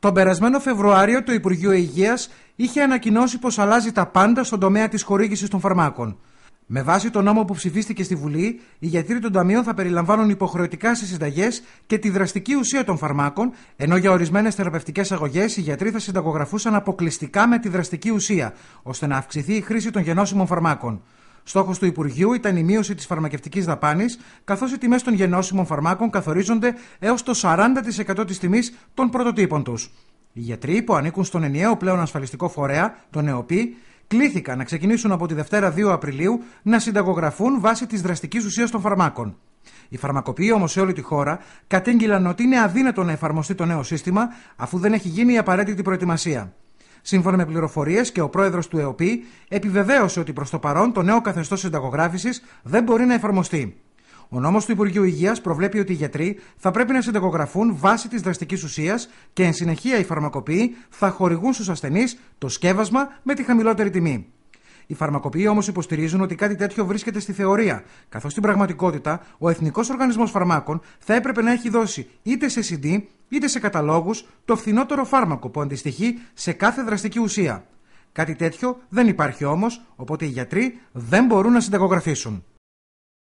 Τον περασμένο Φεβρουάριο το Υπουργείο Υγείας είχε ανακοινώσει πως αλλάζει τα πάντα στον τομέα της χορήγησης των φαρμάκων. Με βάση τον νόμο που ψηφίστηκε στη Βουλή, οι γιατροί των ταμείων θα περιλαμβάνουν υποχρεωτικά στις συνταγές και τη δραστική ουσία των φαρμάκων, ενώ για ορισμένες θεραπευτικές αγωγές οι γιατροί θα συνταγογραφούσαν αποκλειστικά με τη δραστική ουσία, ώστε να αυξηθεί η χρήση των γενώσιμων φαρμάκων. Στόχος του Υπουργείου ήταν η μείωση της φαρμακευτικής δαπάνης, καθώς οι τιμές των γενώσιμων φαρμάκων καθορίζονται έως το 40% της τιμής των πρωτοτύπων τους. Οι γιατροί που ανήκουν στον ενιαίο πλέον ασφαλιστικό φορέα, τον ΕΟΠΗ, κλήθηκαν να ξεκινήσουν από τη Δευτέρα 2 Απριλίου να συνταγογραφούν βάσει της δραστικής ουσίας των φαρμάκων. Οι φαρμακοποιοί όμως σε όλη τη χώρα κατήγγειλαν ότι είναι αδύνατο να εφαρμοστεί το νέο σύστημα, αφού δεν έχει γίνει η απαραίτητη προετοιμασία. Σύμφωνα με πληροφορίες και ο πρόεδρος του ΕΟΠΗ επιβεβαίωσε ότι προς το παρόν το νέο καθεστώς συνταγογράφησης δεν μπορεί να εφαρμοστεί. Ο νόμος του Υπουργείου Υγείας προβλέπει ότι οι γιατροί θα πρέπει να συνταγογραφούν βάσει της δραστικής ουσίας και εν συνεχεία οι φαρμακοποιοί θα χορηγούν στους ασθενείς το σκεύασμα με τη χαμηλότερη τιμή. Οι φαρμακοποιοί όμως υποστηρίζουν ότι κάτι τέτοιο βρίσκεται στη θεωρία, καθώς στην πραγματικότητα ο Εθνικός Οργανισμός Φαρμάκων θα έπρεπε να έχει δώσει είτε σε CD είτε σε καταλόγους το φθηνότερο φάρμακο που αντιστοιχεί σε κάθε δραστική ουσία. Κάτι τέτοιο δεν υπάρχει όμως, οπότε οι γιατροί δεν μπορούν να συνταγογραφήσουν.